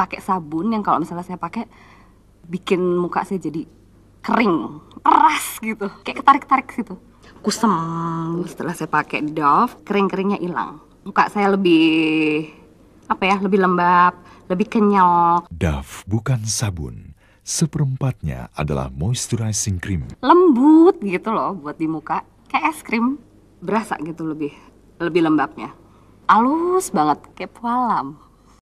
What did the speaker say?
pakai sabun yang kalau misalnya saya pakai bikin muka saya jadi kering, keras gitu, kayak ketarik-tarik gitu. Kusem setelah saya pakai Dove, kering-keringnya hilang. Muka saya lebih apa ya, lebih lembab, lebih kenyal. Dove bukan sabun. Seperempatnya adalah moisturizing cream. Lembut gitu loh buat di muka, kayak es krim. Berasa gitu lebih lebih lembabnya. Alus banget kayak pualam.